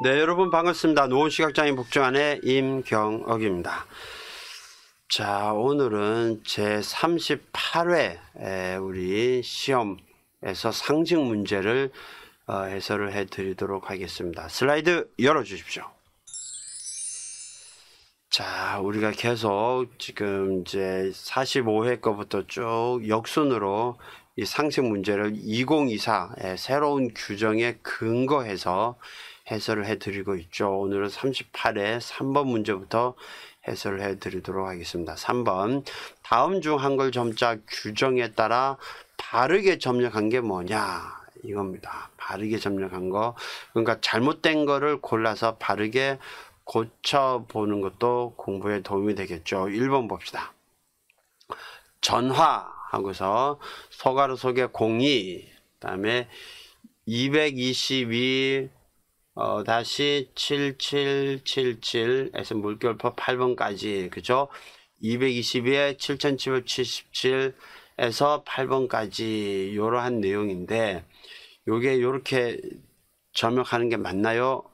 네, 여러분 반갑습니다. 노원 시각장애인 복지관의 임경옥입니다. 자, 오늘은 제 38회 우리 시험에서 상징 문제를 어, 해설을 해 드리도록 하겠습니다. 슬라이드 열어 주십시오. 자, 우리가 계속 지금 이제 45회 거부터 쭉 역순으로 이 상식 문제를 2024 새로운 규정에 근거해서 해설을 해드리고 있죠. 오늘은 38회 3번 문제부터 해설을 해드리도록 하겠습니다. 3번 다음 중 한글 점자 규정에 따라 바르게 점력한 게 뭐냐 이겁니다. 바르게 점력한 거 그러니까 잘못된 거를 골라서 바르게 고쳐보는 것도 공부에 도움이 되겠죠. 1번 봅시다. 전화 하고서 소가로 속에 공이 그 다음에 222 어, 다시 7777에서 물결표 8번까지 그죠? 222에 7777에서 8번까지 이러한 내용인데 요게 이렇게 점역하는 게 맞나요?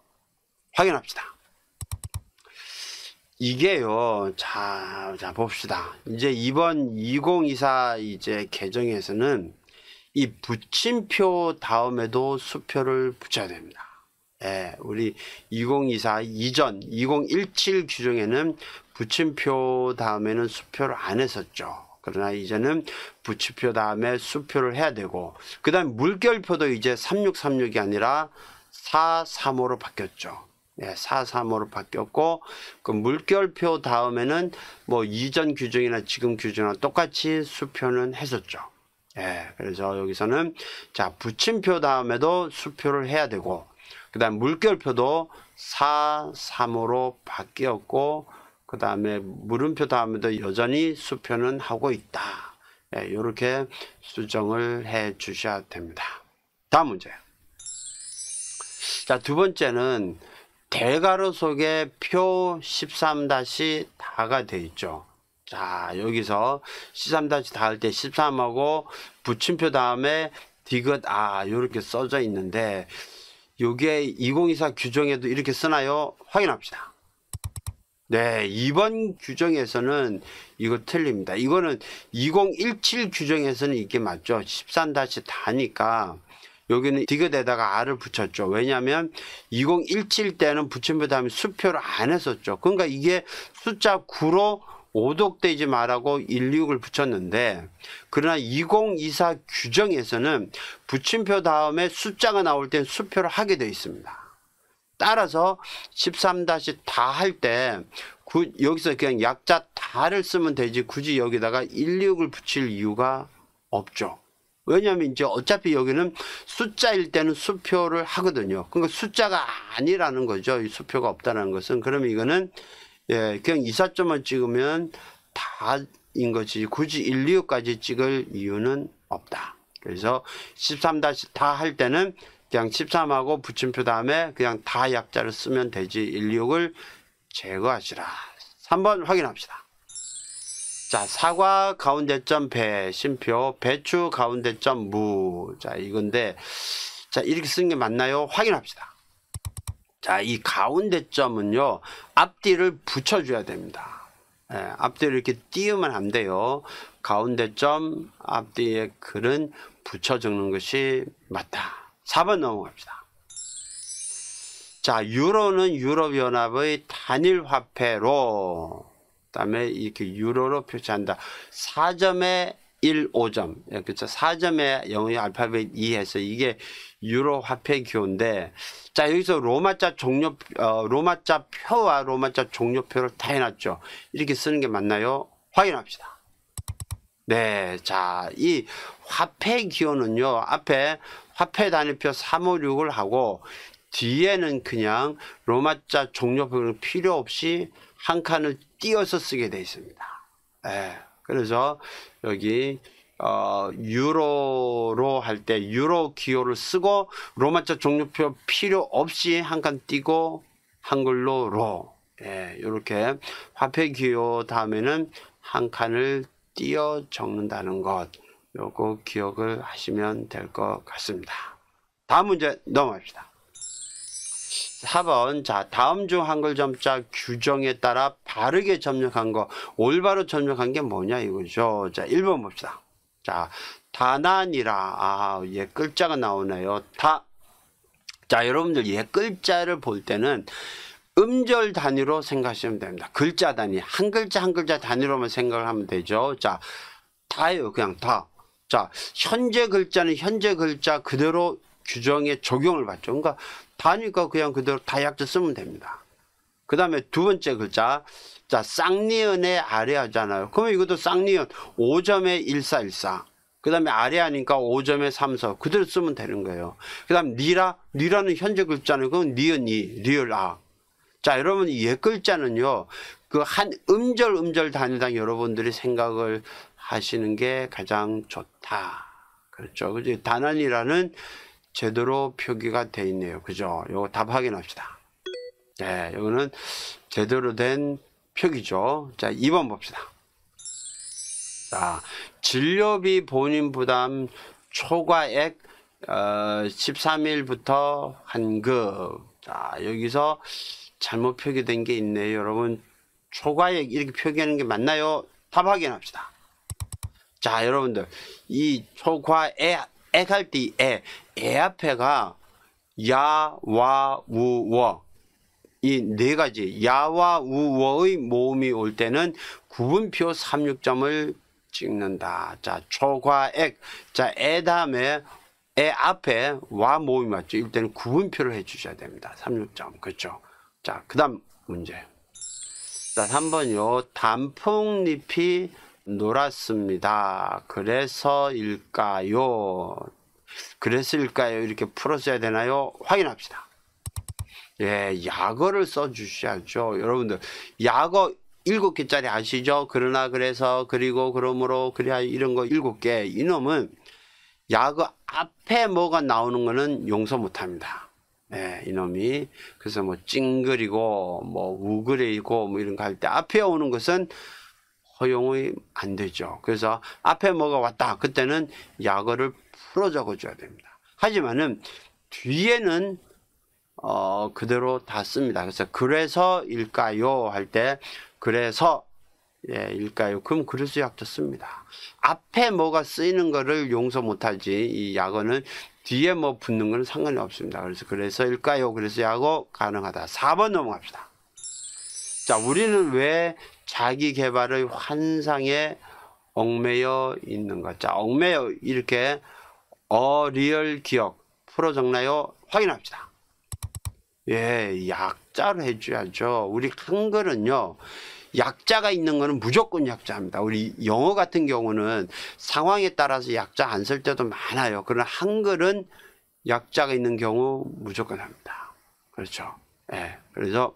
확인합시다. 이게요. 자, 자 봅시다. 이제 이번 2024 이제 개정에서는 이 붙임표 다음에도 수표를 붙여야 됩니다. 예, 우리 2024 이전 2017 규정에는 부침표 다음에는 수표를 안 했었죠. 그러나 이제는 부침표 다음에 수표를 해야 되고 그 다음 물결표도 이제 3636이 아니라 435로 바뀌었죠. 예, 435로 바뀌었고 그 물결표 다음에는 뭐 이전 규정이나 지금 규정이나 똑같이 수표는 했었죠. 예, 그래서 여기서는 자 부침표 다음에도 수표를 해야 되고 그 다음 물결표도 4, 3으로 바뀌었고 그 다음에 물음표 다음에도 여전히 수표는 하고 있다. 이렇게 예, 수정을 해 주셔야 됩니다. 다음 문제. 자, 두 번째는 대괄호 속에 표1 3 4가 되어 있죠. 자, 여기서 1 3 4할때 13하고 붙임표 다음에 디귿 아 이렇게 써져 있는데 요게 2024 규정에도 이렇게 쓰나요? 확인합시다. 네, 이번 규정에서는 이거 틀립니다. 이거는 2017 규정에서는 이게 맞죠. 13-다니까 여기는 디귿에다가 R을 붙였죠. 왜냐하면 2017 때는 붙임표 그 다음에 수표를 안 했었죠. 그러니까 이게 숫자 9로 오독되지 말라고 16을 붙였는데 그러나 2024 규정에서는 붙임표 다음에 숫자가 나올 땐 수표를 하게 되어 있습니다. 따라서 13-다 할 때 여기서 그냥 약자 다를 쓰면 되지 굳이 여기다가 16을 붙일 이유가 없죠. 왜냐하면 이제 어차피 여기는 숫자일 때는 수표를 하거든요. 그러니까 숫자가 아니라는 거죠. 이 수표가 없다는 것은. 그러면 이거는 예, 그냥 이사점만 찍으면 다인 거지 굳이 1, 2호까지 찍을 이유는 없다. 그래서 13-다 시다 할 때는 그냥 13하고 붙임표 다음에 그냥 다 약자를 쓰면 되지 1, 2호를 제거하시라. 3번 확인합시다. 자, 사과 가운데점 배, 심표, 배추 가운데점 무. 자, 이건데, 자, 이렇게 쓰는 게 맞나요? 확인합시다. 자, 이 가운데 점은요. 앞뒤를 붙여줘야 됩니다. 예, 앞뒤를 이렇게 띄우면 안 돼요. 가운데 점 앞뒤에 글은 붙여 적는 것이 맞다. 4번 넘어갑시다. 자, 유로는 유럽연합의 단일 화폐로 그다음에 이렇게 유로로 표시한다. 4점에 1, 5점. 그쵸. 4점에 영어 알파벳 2에서 이게 유로 화폐 기호인데, 자, 여기서 로마자 종료, 어, 로마자 표와 로마자 종료표를 다 해놨죠. 이렇게 쓰는 게 맞나요? 확인합시다. 네, 자, 이 화폐 기호는요, 앞에 화폐 단위표 356을 하고, 뒤에는 그냥 로마자 종료표를 필요 없이 한 칸을 띄어서 쓰게 되어 있습니다. 네. 그래서 여기 어, 유로로 할 때 유로 기호를 쓰고 로마자 종류표 필요 없이 한 칸 띄고 한글로 로 이렇게 예, 화폐 기호 다음에는 한 칸을 띄어 적는다는 것 요거 기억을 하시면 될 것 같습니다. 다음 문제 넘어갑시다. 4번 자 다음 중 한글 점자 규정에 따라 바르게 점역한 거 올바로 점역한 게 뭐냐 이거죠. 자 1번 봅시다. 자 다난이라 아예 글자가 나오네요. 다자 여러분들 예 글자를 볼 때는 음절 단위로 생각하시면 됩니다. 글자 단위, 한 글자 한 글자 단위로만 생각을 하면 되죠. 자, 다예요. 그냥 다. 자, 현재 글자는 현재 글자 그대로 규정에 적용을 받죠. 그러니까 다니까 그냥 그대로 다약자 쓰면 됩니다. 그 다음에 두 번째 글자 자 쌍니은의 아래 하잖아요. 그러면 이것도 쌍니은 5점의 1414. 그 다음에 아래 하니까 5점의 3서 그대로 쓰면 되는 거예요. 그 다음 니라 니라는 현재 글자는 그건 니은 이 리을 아. 자 여러분 이 글자는요 그 한 음절 음절 단위당 여러분들이 생각을 하시는 게 가장 좋다. 그렇죠. 그지 단안이라는 제대로 표기가 돼 있네요. 그죠? 요거 답 확인합시다. 네, 요거는 제대로 된 표기죠. 자, 2번 봅시다. 자, 진료비 본인 부담 초과액 어, 13일부터 한급. 자, 여기서 잘못 표기된 게 있네요. 여러분, 초과액 이렇게 표기하는 게 맞나요? 답 확인합시다. 자, 여러분들, 이 초과액 애할때 에, 에 앞에가 야, 와, 우, 워. 이 네 가지 야와 우워의 모음이 올 때는 구분표 36점을 찍는다. 자, 초과액. 자, 애 다음에 애 앞에 와 모음이 맞죠. 이때는 구분표를 해 주셔야 됩니다. 36점. 그렇죠? 자, 그다음 문제. 자, 3번요. 단풍잎이 놀았습니다. 그래서일까요? 그래서일까요? 이렇게 풀어야 되나요? 확인합시다. 예, 약어를 써주셔야죠. 여러분들, 약어 일곱 개짜리 아시죠? 그러나 그래서 그리고 그러므로 그래야 이런 거 일곱 개 이놈은 약어 앞에 뭐가 나오는 거는 용서 못합니다. 예, 이놈이 그래서 뭐 찡그리고 뭐 우그리고 뭐 이런 거 할때 앞에 오는 것은 허용이 안 되죠. 그래서 앞에 뭐가 왔다. 그때는 약어를 풀어 적어줘야 됩니다. 하지만은 뒤에는 어, 그대로 다 씁니다. 그래서 그래서일까요 할 때 그래서 예, 일까요? 그럼 그래서 약도 씁니다. 앞에 뭐가 쓰이는 거를 용서 못하지 이 약어는 뒤에 뭐 붙는 건 상관이 없습니다. 그래서 그래서일까요? 그래서 약어 가능하다. 4번 넘어갑시다. 자, 우리는 왜 자기 개발의 환상에 얽매여 있는 것. 자, 얽매여 이렇게 어리얼 기억 풀어적나요? 확인합시다. 예, 약자로 해줘야죠. 우리 한글은요. 약자가 있는 거는 무조건 약자입니다. 우리 영어 같은 경우는 상황에 따라서 약자 안 쓸 때도 많아요. 그러나 한글은 약자가 있는 경우 무조건 합니다. 그렇죠. 예. 그래서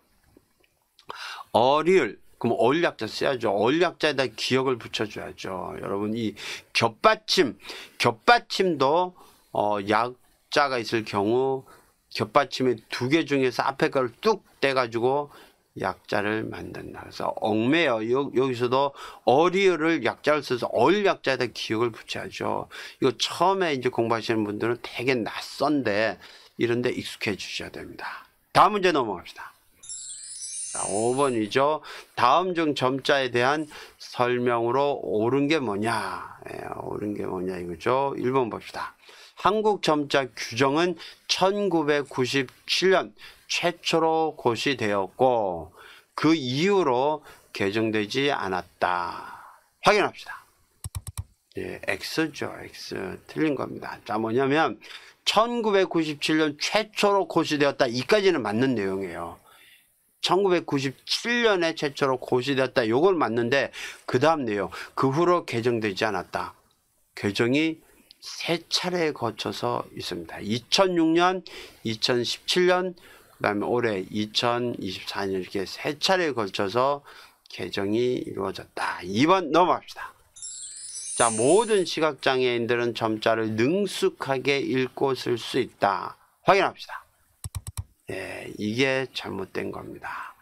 어리을 그럼 얼약자 써야죠. 얼약자에다 기억을 붙여줘야죠. 여러분 이 겹받침, 겹받침도 어, 약자가 있을 경우 겹받침의 두 개 중에서 앞에 걸 뚝 떼가지고 약자를 만든다. 그래서 얽매여 여, 여기서도 어리어를 약자를 써서 얼 약자에다 기억을 붙여야죠. 이거 처음에 이제 공부하시는 분들은 되게 낯선데 이런데 익숙해 주셔야 됩니다. 다음 문제 넘어갑시다. 5번이죠. 다음 중 점자에 대한 설명으로 옳은 게 뭐냐. 예, 옳은 게 뭐냐 이거죠. 1번 봅시다. 한국 점자 규정은 1997년 최초로 고시되었고 그 이후로 개정되지 않았다. 확인합시다. 예, X죠. X. 틀린 겁니다. 자, 뭐냐면 1997년 최초로 고시되었다. 이까지는 맞는 내용이에요. 1997년에 최초로 고시되었다. 이걸 맞는데 그 다음 내용 그 후로 개정되지 않았다. 개정이 세 차례에 거쳐서 있습니다. 2006년, 2017년, 그 다음에 올해 2024년 이렇게 세 차례에 걸쳐서 개정이 이루어졌다. 2번 넘어갑시다. 자, 모든 시각장애인들은 점자를 능숙하게 읽고 쓸 수 있다. 확인합시다. 예, 이게 잘못된 겁니다.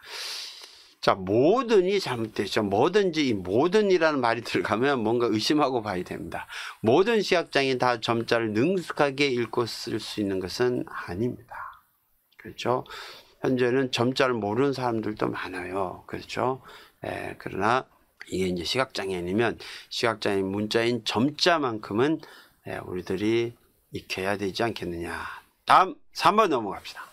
자, 뭐든이 잘못됐죠. 뭐든지 이 뭐든이라는 말이 들어가면 뭔가 의심하고 봐야 됩니다. 모든 시각장애다 점자를 능숙하게 읽고 쓸 수 있는 것은 아닙니다. 그렇죠? 현재는 점자를 모르는 사람들도 많아요. 그렇죠? 예, 그러나 이게 이제 시각장애이면시각장애 문자인 점자만큼은 예, 우리들이 익혀야 되지 않겠느냐. 다음 3번 넘어갑시다.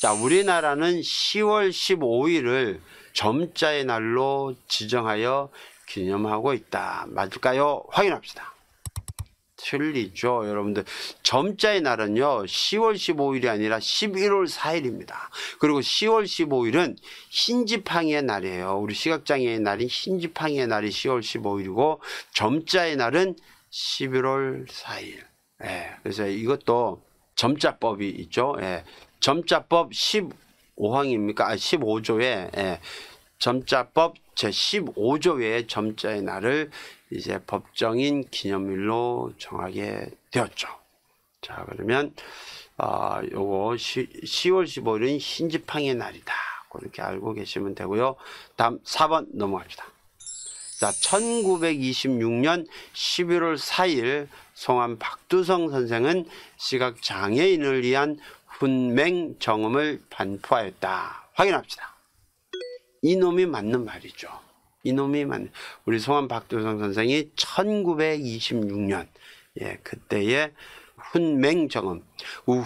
자, 우리나라는 10월 15일을 점자의 날로 지정하여 기념하고 있다. 맞을까요? 확인합시다. 틀리죠. 여러분들 점자의 날은요. 10월 15일이 아니라 11월 4일입니다. 그리고 10월 15일은 흰지팡이의 날이에요. 우리 시각장애의 날이 흰지팡이의 날이 10월 15일이고 점자의 날은 11월 4일. 예. 그래서 이것도 점자법이 있죠. 예. 점자법 15항입니까? 아, 15조에 예, 점자법 제 15조의 점자의 날을 이제 법정인 기념일로 정하게 되었죠. 자 그러면 아, 요거 시, 10월 15일은 흰지팡의 날이다. 그렇게 알고 계시면 되고요. 다음 4번 넘어갑시다. 자, 1926년 11월 4일 송암 박두성 선생은 시각장애인을 위한 분맹 정음을 반포하였다. 확인합시다. 이놈이 맞는 말이죠. 이놈이 맞는 우리 송한 박도성 선생이 1926년 예, 그때의 훈맹정음,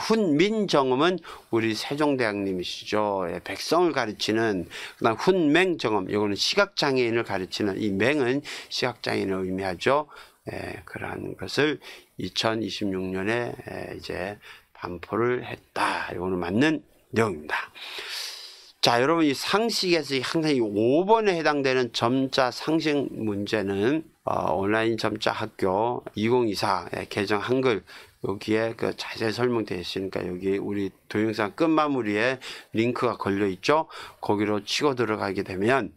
훈민정음은 우리 세종대왕님이시죠. 예, 백성을 가르치는 그다음 훈맹정음, 이거는 시각장애인을 가르치는 이 맹은 시각장애인을 의미하죠. 예, 그러한 것을 2026년에 이제 안포를 했다. 이거는 맞는 내용입니다. 자, 여러분 이 상식에서 항상 이 5번에 해당되는 점자 상식 문제는 어, 온라인 점자 학교 2024 개정 한글 여기에 그 자세히 설명되어 있으니까 여기 우리 동영상 끝마무리에 링크가 걸려 있죠. 거기로 치고 들어가게 되면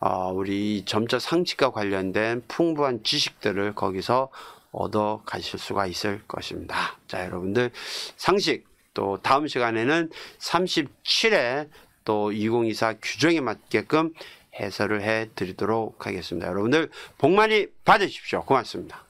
어, 우리 점자 상식과 관련된 풍부한 지식들을 거기서 얻어 가실 수가 있을 것입니다. 자, 여러분들 상식 또 다음 시간에는 37회 또 2024 규정에 맞게끔 해설을 해 드리도록 하겠습니다. 여러분들 복 많이 받으십시오. 고맙습니다.